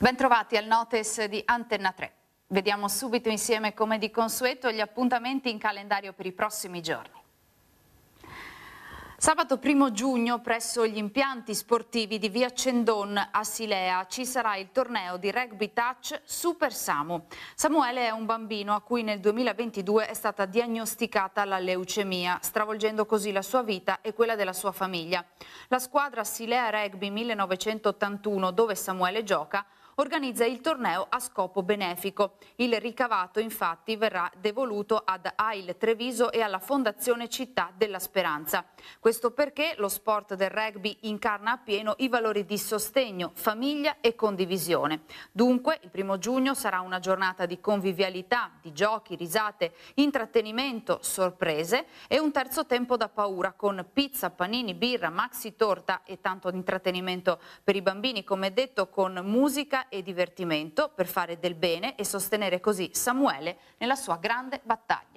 Bentrovati al Notes di Antenna 3. Vediamo subito insieme, come di consueto, gli appuntamenti in calendario per i prossimi giorni. Sabato 1 giugno presso gli impianti sportivi di Via Cendon a Silea ci sarà il torneo di rugby touch Super Samu. Samuele è un bambino a cui nel 2022 è stata diagnosticata la leucemia, stravolgendo così la sua vita e quella della sua famiglia. La squadra Silea Rugby 1981 dove Samuele gioca organizza il torneo a scopo benefico. Il ricavato infatti verrà devoluto ad AIL Treviso e alla Fondazione Città della Speranza. Questo perché lo sport del rugby incarna appieno i valori di sostegno, famiglia e condivisione. Dunque il primo giugno sarà una giornata di convivialità, di giochi, risate, intrattenimento, sorprese e un terzo tempo da paura con pizza, panini, birra, maxi torta e tanto intrattenimento per i bambini, come detto, con musica e divertimento per fare del bene e sostenere così Samuele nella sua grande battaglia.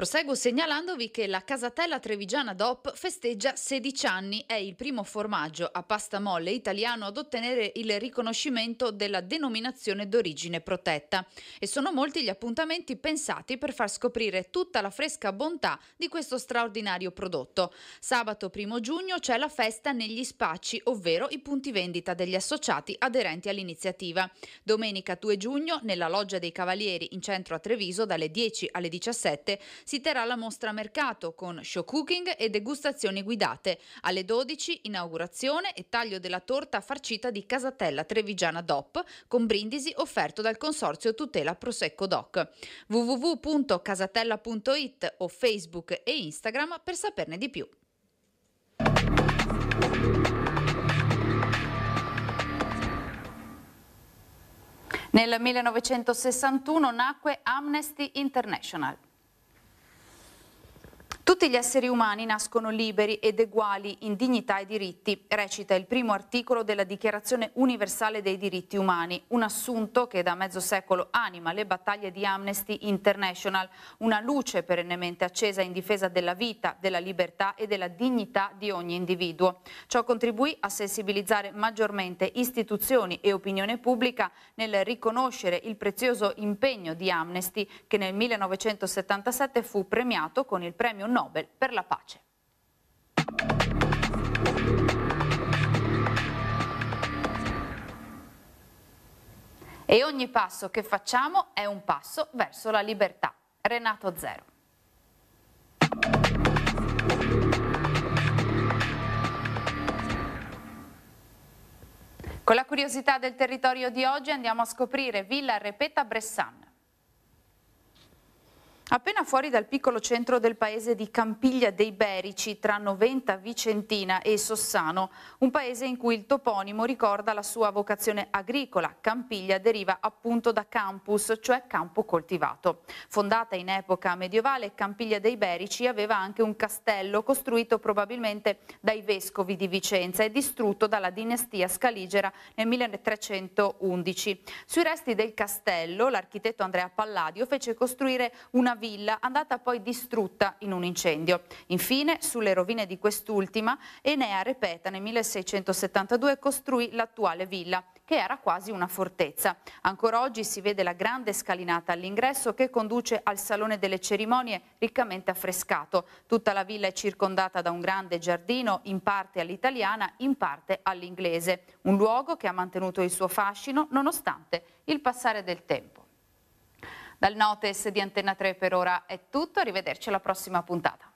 Proseguo segnalandovi che la casatella trevigiana DOP festeggia 16 anni, è il primo formaggio a pasta molle italiano ad ottenere il riconoscimento della denominazione d'origine protetta e sono molti gli appuntamenti pensati per far scoprire tutta la fresca bontà di questo straordinario prodotto. Sabato 1 giugno c'è la festa negli spacci, ovvero i punti vendita degli associati aderenti all'iniziativa. Domenica 2 giugno nella Loggia dei Cavalieri in centro a Treviso dalle 10 alle 17 si terrà la mostra mercato con show cooking e degustazioni guidate. Alle 12 inaugurazione e taglio della torta farcita di Casatella Trevigiana DOP con brindisi offerto dal Consorzio Tutela Prosecco DOC. www.casatella.it o Facebook e Instagram per saperne di più. Nel 1961 nacque Amnesty International. Tutti gli esseri umani nascono liberi ed eguali in dignità e diritti, recita il primo articolo della Dichiarazione universale dei diritti umani, un assunto che da mezzo secolo anima le battaglie di Amnesty International, una luce perennemente accesa in difesa della vita, della libertà e della dignità di ogni individuo. Ciò contribuì a sensibilizzare maggiormente istituzioni e opinione pubblica nel riconoscere il prezioso impegno di Amnesty che nel 1977 fu premiato con il premio Nobel Nobel per la pace. E ogni passo che facciamo è un passo verso la libertà. Renato Zero. Con la curiosità del territorio di oggi andiamo a scoprire Villa Repetta Bressan. Appena fuori dal piccolo centro del paese di Campiglia dei Berici, tra Noventa Vicentina e Sossano, un paese in cui il toponimo ricorda la sua vocazione agricola, Campiglia deriva appunto da campus, cioè campo coltivato. Fondata in epoca medievale, Campiglia dei Berici aveva anche un castello costruito probabilmente dai vescovi di Vicenza e distrutto dalla dinastia scaligera nel 1311. Sui resti del castello, l'architetto Andrea Palladio fece costruire una villa andata poi distrutta in un incendio. Infine, sulle rovine di quest'ultima, Enea Repeta nel 1672 costruì l'attuale villa, che era quasi una fortezza. Ancora oggi si vede la grande scalinata all'ingresso che conduce al Salone delle Cerimonie, riccamente affrescato. Tutta la villa è circondata da un grande giardino, in parte all'italiana, in parte all'inglese. Un luogo che ha mantenuto il suo fascino nonostante il passare del tempo. Dal Notes di Antenna 3 per ora è tutto, arrivederci alla prossima puntata.